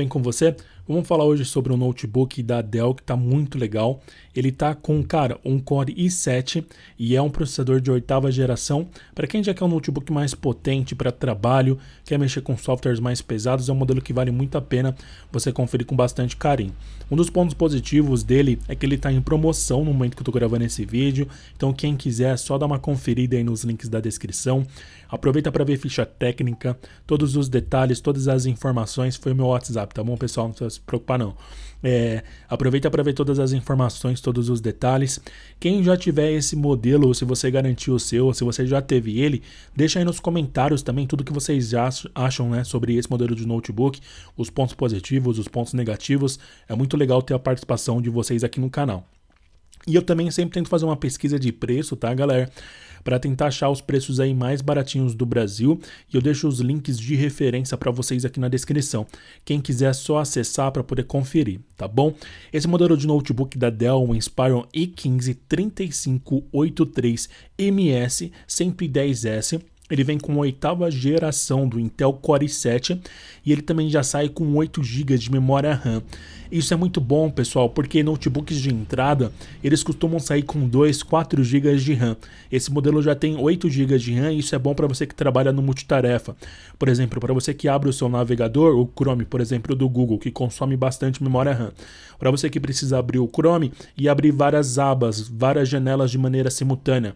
bem com você? Vamos falar hoje sobre um notebook da Dell que está muito legal. Ele está com, cara, um Core i7 e é um processador de oitava geração. Para quem já quer um notebook mais potente para trabalho, quer mexer com softwares mais pesados, é um modelo que vale muito a pena você conferir com bastante carinho. Um dos pontos positivos dele é que ele está em promoção no momento que eu estou gravando esse vídeo. Então quem quiser, é só dá uma conferida aí nos links da descrição. Aproveita para ver ficha técnica, todos os detalhes, todas as informações. Foi meu WhatsApp, tá bom, pessoal? Não se se preocupar, não. É, aproveita para ver todas as informações, todos os detalhes. Quem já tiver esse modelo, ou se você garantiu o seu, ou se você já teve ele, deixa aí nos comentários também tudo que vocês já acham né, sobre esse modelo de notebook, os pontos positivos, os pontos negativos. É muito legal ter a participação de vocês aqui no canal. E eu também sempre tento fazer uma pesquisa de preço, tá, galera? Para tentar achar os preços aí mais baratinhos do Brasil, e eu deixo os links de referência para vocês aqui na descrição. Quem quiser é só acessar para poder conferir, tá bom? Esse é modelo de notebook da Dell, o Inspiron i15 3583 MS 110S, ele vem com a oitava geração do Intel Core i7 e ele também já sai com 8 GB de memória RAM. Isso é muito bom, pessoal, porque notebooks de entrada, eles costumam sair com 2, 4 GB de RAM. Esse modelo já tem 8 GB de RAM e isso é bom para você que trabalha no multitarefa. Por exemplo, para você que abre o seu navegador, o Chrome, por exemplo, do Google, que consome bastante memória RAM. Para você que precisa abrir o Chrome e abrir várias abas, várias janelas de maneira simultânea.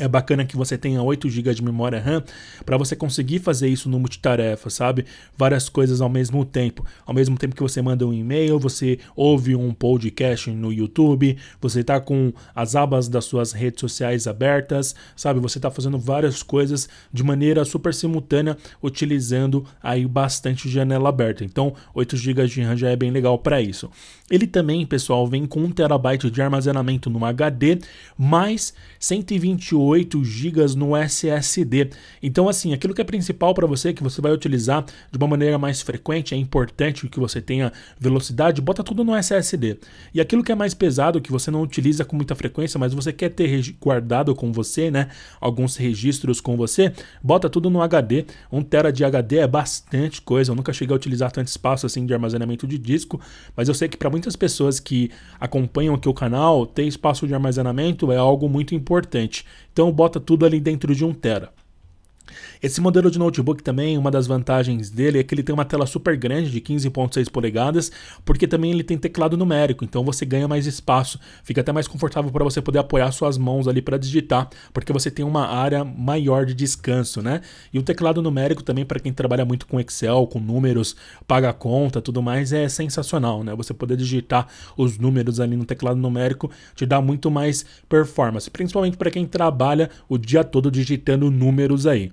É bacana que você tenha 8 GB de memória RAM para você conseguir fazer isso no multitarefa, sabe? Várias coisas ao mesmo tempo. Ao mesmo tempo que você manda um e-mail, você ouve um podcast no YouTube, você tá com as abas das suas redes sociais abertas, sabe? Você tá fazendo várias coisas de maneira super simultânea, utilizando aí bastante janela aberta. Então, 8 GB de RAM já é bem legal para isso. Ele também, pessoal, vem com 1 TB de armazenamento no HD, mais 128 8 GB no SSD. Então, assim, aquilo que é principal para você, que você vai utilizar de uma maneira mais frequente, é importante que você tenha velocidade, bota tudo no SSD. E aquilo que é mais pesado, que você não utiliza com muita frequência, mas você quer ter guardado com você, né? Alguns registros com você, bota tudo no HD. 1 tera de HD é bastante coisa. Eu nunca cheguei a utilizar tanto espaço assim de armazenamento de disco, mas eu sei que para muitas pessoas que acompanham aqui o canal, ter espaço de armazenamento é algo muito importante. Então, então bota tudo ali dentro de um tera. Esse modelo de notebook também, uma das vantagens dele é que ele tem uma tela super grande de 15.6 polegadas, porque também ele tem teclado numérico, então você ganha mais espaço, fica até mais confortável para você poder apoiar suas mãos ali para digitar, porque você tem uma área maior de descanso, né? E o teclado numérico também para quem trabalha muito com Excel, com números, paga conta, tudo mais, é sensacional, né? Você poder digitar os números ali no teclado numérico te dá muito mais performance, principalmente para quem trabalha o dia todo digitando números aí.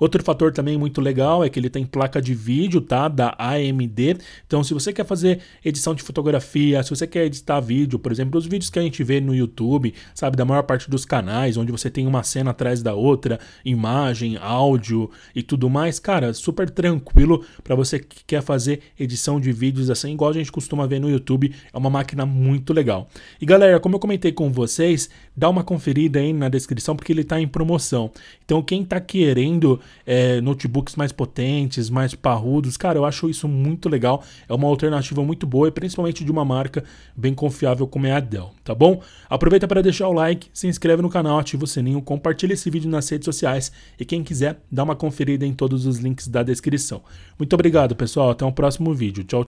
Outro fator também muito legal é que ele tem placa de vídeo, tá? Da AMD. Então, se você quer fazer edição de fotografia, se você quer editar vídeo, por exemplo, os vídeos que a gente vê no YouTube, sabe, da maior parte dos canais, onde você tem uma cena atrás da outra, imagem, áudio e tudo mais, cara, super tranquilo para você que quer fazer edição de vídeos assim, igual a gente costuma ver no YouTube, é uma máquina muito legal. E galera, como eu comentei com vocês, dá uma conferida aí na descrição porque ele tá em promoção. Então, quem tá querendo é, notebooks mais potentes, mais parrudos. Cara, eu acho isso muito legal. É uma alternativa muito boa e principalmente de uma marca bem confiável como é a Dell, tá bom? Aproveita para deixar o like, se inscreve no canal, ativa o sininho, compartilha esse vídeo nas redes sociais e quem quiser, dá uma conferida em todos os links da descrição. Muito obrigado, pessoal. Até o um próximo vídeo. Tchau.